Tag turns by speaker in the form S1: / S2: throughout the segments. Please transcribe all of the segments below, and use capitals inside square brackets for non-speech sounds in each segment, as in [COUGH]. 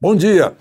S1: Bom dia.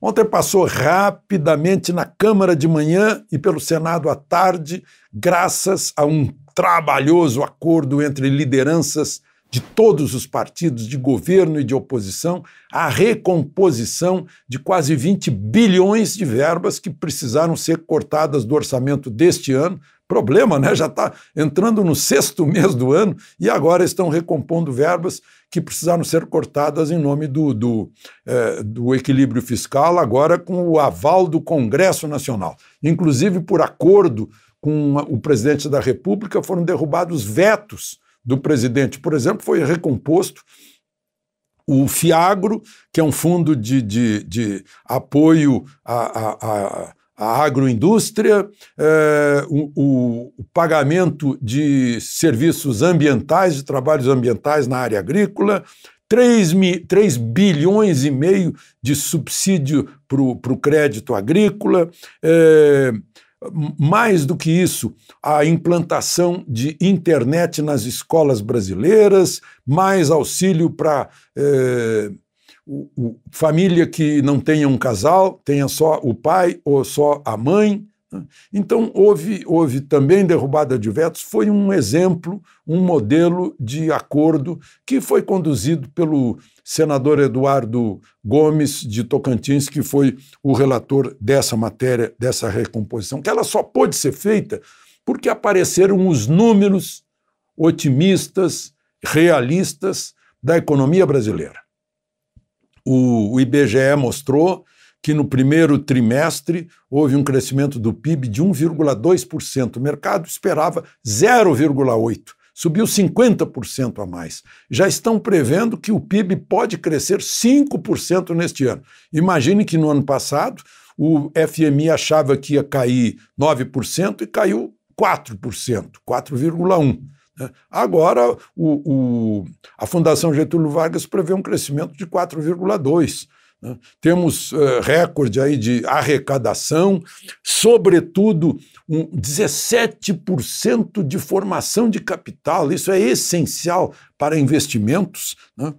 S1: Ontem passou rapidamente na Câmara de manhã e pelo Senado à tarde, graças a um trabalhoso acordo entre lideranças de todos os partidos de governo e de oposição, a recomposição de quase 20 bilhões de verbas que precisaram ser cortadas do orçamento deste ano problema, né? Já está entrando no sexto mês do ano e agora estão recompondo verbas que precisaram ser cortadas em nome do, do, é, do equilíbrio fiscal, agora com o aval do Congresso Nacional. Inclusive, por acordo com o presidente da República, foram derrubados vetos do presidente. Por exemplo, foi recomposto o FIAGRO, que é um fundo de, de, de apoio a, a, a a agroindústria, é, o, o pagamento de serviços ambientais, de trabalhos ambientais na área agrícola, 3, 3 bilhões e meio de subsídio para o crédito agrícola, é, mais do que isso, a implantação de internet nas escolas brasileiras, mais auxílio para é, eh, o, o, família que não tenha um casal, tenha só o pai ou só a mãe. Né? Então, houve, houve também derrubada de vetos, foi um exemplo, um modelo de acordo que foi conduzido pelo senador Eduardo Gomes de Tocantins, que foi o relator dessa matéria, dessa recomposição, que ela só pôde ser feita porque apareceram os números otimistas, realistas da economia brasileira. O, o IBGE mostrou que no primeiro trimestre houve um crescimento do PIB de 1,2%. O mercado esperava 0,8%. Subiu 50% a mais. Já estão prevendo que o PIB pode crescer 5% neste ano. Imagine que no ano passado o FMI achava que ia cair 9% e caiu 4%, 4,1%. Né? Agora, o, o, a Fundação Getúlio Vargas prevê um crescimento de 4,2%. Né? Temos uh, recorde aí de arrecadação, sobretudo um 17% de formação de capital, isso é essencial para investimentos. Né?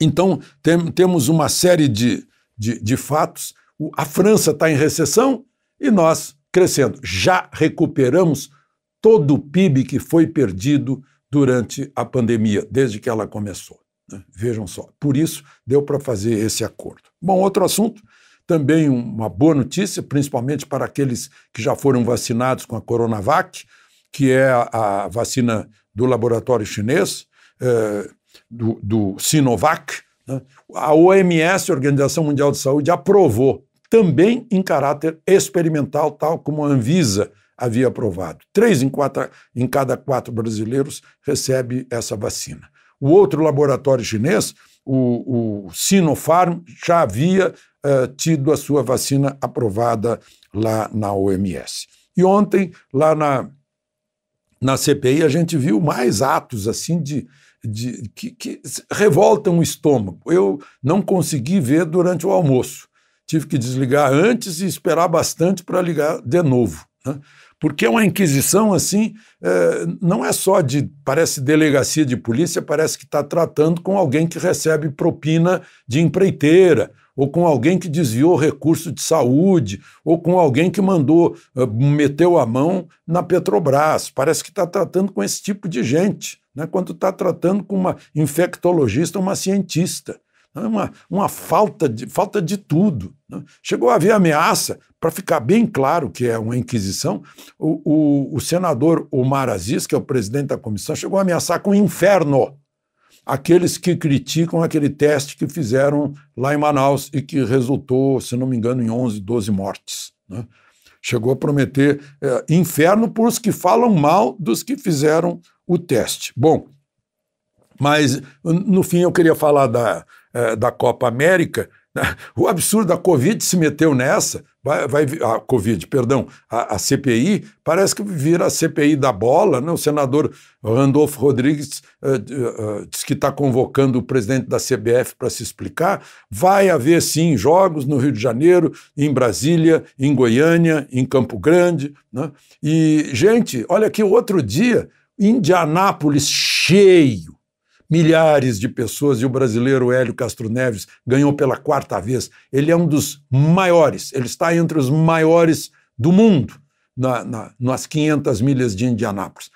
S1: Então, tem, temos uma série de, de, de fatos. A França está em recessão e nós crescendo. Já recuperamos todo o PIB que foi perdido durante a pandemia, desde que ela começou. Né? Vejam só. Por isso, deu para fazer esse acordo. Bom, outro assunto, também uma boa notícia, principalmente para aqueles que já foram vacinados com a Coronavac, que é a, vacina do laboratório chinês, é, do, do, Sinovac. Né? A OMS, a Organização Mundial de Saúde, aprovou, também em caráter experimental, tal como a Anvisa havia aprovado. Três em, quatro, em cada quatro brasileiros recebe essa vacina. O outro laboratório chinês, o, o Sinopharm, já havia eh, tido a sua vacina aprovada lá na OMS. E ontem, lá na, na CPI, a gente viu mais atos assim de, de que, que revoltam o estômago. Eu não consegui ver durante o almoço tive que desligar antes e esperar bastante para ligar de novo. Né? Porque é uma inquisição assim, é, não é só de, parece delegacia de polícia, parece que está tratando com alguém que recebe propina de empreiteira, ou com alguém que desviou recurso de saúde, ou com alguém que mandou, eh, meteu a mão na Petrobras. Parece que está tratando com esse tipo de gente, né? quando está tratando com uma infectologista, uma cientista. É uma, uma falta, de, falta de tudo. Né? Chegou a haver ameaça, para ficar bem claro que é uma inquisição, o, o, o senador Omar Aziz, que é o presidente da comissão, chegou a ameaçar com o inferno aqueles que criticam aquele teste que fizeram lá em Manaus e que resultou, se não me engano, em 11, 12 mortes. Né? Chegou a prometer é, inferno para os que falam mal dos que fizeram o teste. Bom, mas, no fim, eu queria falar da, é, da Copa América. Né? O absurdo, a Covid se meteu nessa, vai, vai a Covid, perdão, a, a, CPI, parece que vira a CPI da bola, né? o senador Randolfo Rodrigues uh, uh, diz que está convocando o presidente da CBF para se explicar. Vai haver, sim, jogos no Rio de Janeiro, em Brasília, em Goiânia, em Campo Grande. Né? E, gente, olha aqui, outro dia, Indianápolis cheio, milhares de pessoas e o brasileiro Hélio Castro Neves ganhou pela quarta vez. Ele é um dos maiores, ele está entre os maiores do mundo na, na, nas 500 milhas de Indianápolis.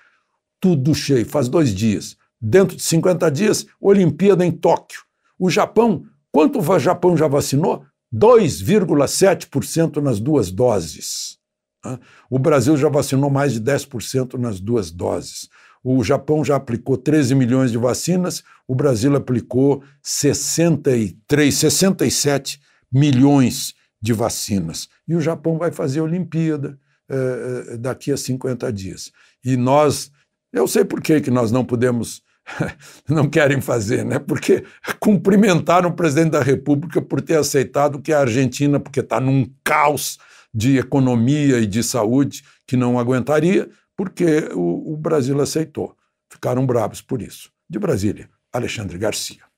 S1: Tudo cheio, faz dois dias. Dentro de 50 dias, Olimpíada em Tóquio. O Japão, quanto o Japão já vacinou? 2,7% nas duas doses. O Brasil já vacinou mais de 10% nas duas doses. O Japão já aplicou 13 milhões de vacinas, o Brasil aplicou 63, 67 milhões de vacinas. E o Japão vai fazer a Olimpíada eh, eh, daqui a 50 dias. E nós, eu sei por que, que nós não podemos [LAUGHS] não querem fazer, né? Porque cumprimentaram o presidente da República por ter aceitado que a Argentina, porque está num caos de economia e de saúde que não aguentaria, porque o, o Brasil aceitou. Ficaram bravos por isso. De Brasília, Alexandre Garcia.